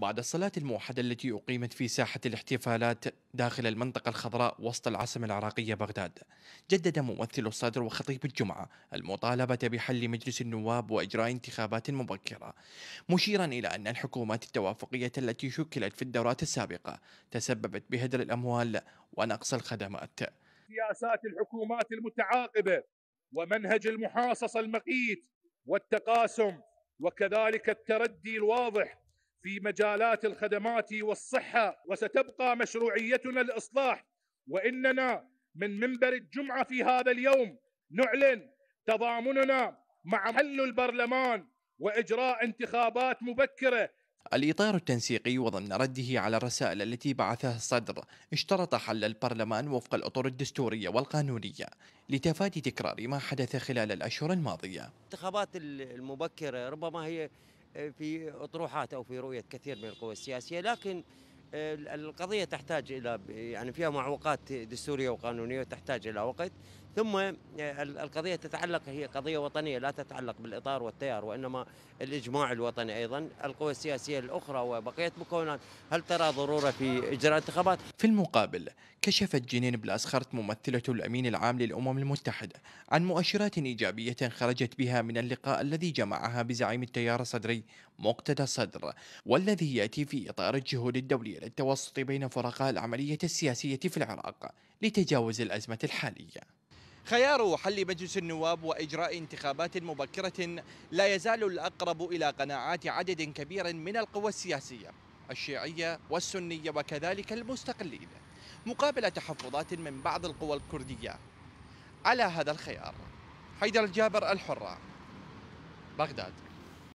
بعد الصلاة الموحدة التي أقيمت في ساحة الاحتفالات داخل المنطقة الخضراء وسط العاصمة العراقية بغداد جدد ممثل الصدر وخطيب الجمعة المطالبة بحل مجلس النواب وإجراء انتخابات مبكرة مشيرا إلى أن الحكومات التوافقية التي شكلت في الدورات السابقة تسببت بهدر الأموال ونقص الخدمات سياسات الحكومات المتعاقبة ومنهج المحاصصة المقيت والتقاسم وكذلك التردي الواضح في مجالات الخدمات والصحة وستبقى مشروعيتنا الإصلاح وإننا من منبر الجمعة في هذا اليوم نعلن تضامننا مع حل البرلمان وإجراء انتخابات مبكرة الإطار التنسيقي وضمن رده على الرسائل التي بعثها الصدر اشترط حل البرلمان وفق الأطر الدستورية والقانونية لتفادي تكرار ما حدث خلال الأشهر الماضية الانتخابات المبكرة ربما هي في اطروحات او في رؤيه كثير من القوى السياسيه لكن القضيه تحتاج الى يعني فيها معوقات دستوريه وقانونيه تحتاج الى وقت ثم آه، القضيه تتعلق هي قضيه وطنيه لا تتعلق بالاطار والتيار وانما الاجماع الوطني ايضا القوى السياسيه الاخرى وبقيه مكونات هل ترى ضروره في اجراء انتخابات؟ في المقابل كشفت جنين بلاسخرت ممثله الامين العام للامم المتحده عن مؤشرات ايجابيه خرجت بها من اللقاء الذي جمعها بزعيم التيار الصدري مقتدى الصدر والذي ياتي في اطار الجهود الدوليه الى التوسط بين فرقاء العمليه السياسيه في العراق لتجاوز الازمه الحاليه. خيار حل مجلس النواب واجراء انتخابات مبكره لا يزال الاقرب الى قناعات عدد كبير من القوى السياسيه الشيعيه والسنيه وكذلك المستقلين مقابل تحفظات من بعض القوى الكرديه على هذا الخيار. حيدر الجابر الحره بغداد